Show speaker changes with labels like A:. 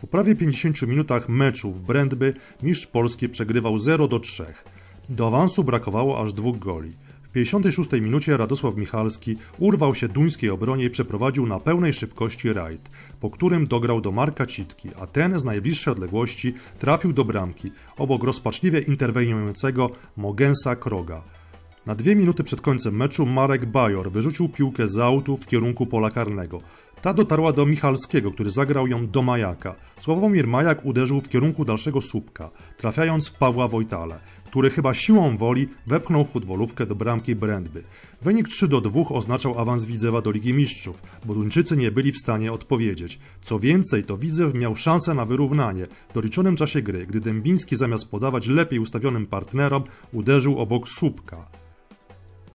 A: Po prawie 50 minutach meczu w Brędby mistrz Polski przegrywał 0 do 3. Do awansu brakowało aż dwóch goli. W 56 minucie Radosław Michalski urwał się duńskiej obronie i przeprowadził na pełnej szybkości rajd, po którym dograł do Marka Citki, a ten z najbliższej odległości trafił do bramki obok rozpaczliwie interweniującego Mogensa Kroga. Na dwie minuty przed końcem meczu Marek Bajor wyrzucił piłkę z autu w kierunku pola karnego. Ta dotarła do Michalskiego, który zagrał ją do Majaka. Sławomir Majak uderzył w kierunku dalszego słupka, trafiając w Pawła Wojtale, który chyba siłą woli wepchnął futbolówkę do bramki Brędby. Wynik 3 do 2 oznaczał awans Widzewa do Ligi Mistrzów, bo Duńczycy nie byli w stanie odpowiedzieć. Co więcej, to Widzew miał szansę na wyrównanie w doliczonym czasie gry, gdy Dębiński zamiast podawać lepiej ustawionym partnerom, uderzył obok słupka.